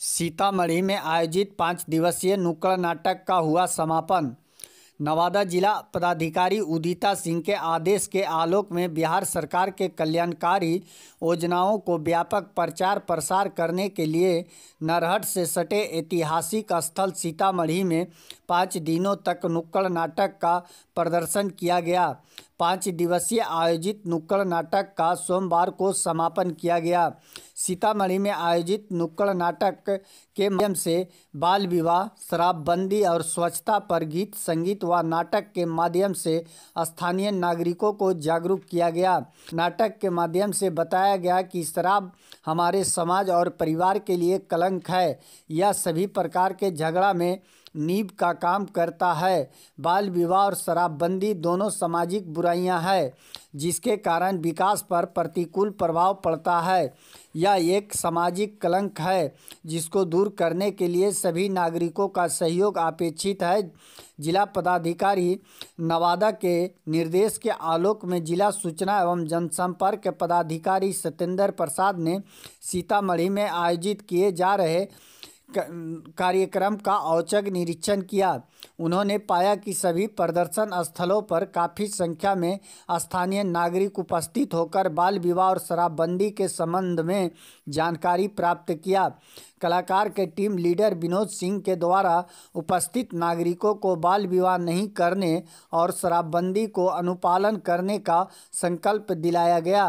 सीतामढ़ी में आयोजित पाँच दिवसीय नुक्कड़ नाटक का हुआ समापन नवादा जिला पदाधिकारी उदिता सिंह के आदेश के आलोक में बिहार सरकार के कल्याणकारी योजनाओं को व्यापक प्रचार प्रसार करने के लिए नरहट से सटे ऐतिहासिक स्थल सीतामढ़ी में पाँच दिनों तक नुक्कड़ नाटक का प्रदर्शन किया गया पाँच दिवसीय आयोजित नुक्कड़ नाटक का सोमवार को समापन किया गया सीतामढ़ी में आयोजित नुक्कड़ नाटक के माध्यम से बाल विवाह शराबबंदी और स्वच्छता पर गीत संगीत व नाटक के माध्यम से स्थानीय नागरिकों को जागरूक किया गया नाटक के माध्यम से बताया गया कि शराब हमारे समाज और परिवार के लिए कलंक है यह सभी प्रकार के झगड़ा में नींब का काम करता है बाल विवाह और शराबबंदी दोनों सामाजिक बुराइयां हैं जिसके कारण विकास पर प्रतिकूल प्रभाव पड़ता है यह एक सामाजिक कलंक है जिसको दूर करने के लिए सभी नागरिकों का सहयोग अपेक्षित है जिला पदाधिकारी नवादा के निर्देश के आलोक में जिला सूचना एवं जनसंपर्क पदाधिकारी सत्येंद्र प्रसाद ने सीतामढ़ी में आयोजित किए जा रहे कार्यक्रम का औचक निरीक्षण किया उन्होंने पाया कि सभी प्रदर्शन स्थलों पर काफ़ी संख्या में स्थानीय नागरिक उपस्थित होकर बाल विवाह और शराबबंदी के संबंध में जानकारी प्राप्त किया कलाकार के टीम लीडर विनोद सिंह के द्वारा उपस्थित नागरिकों को बाल विवाह नहीं करने और शराबबंदी को अनुपालन करने का संकल्प दिलाया गया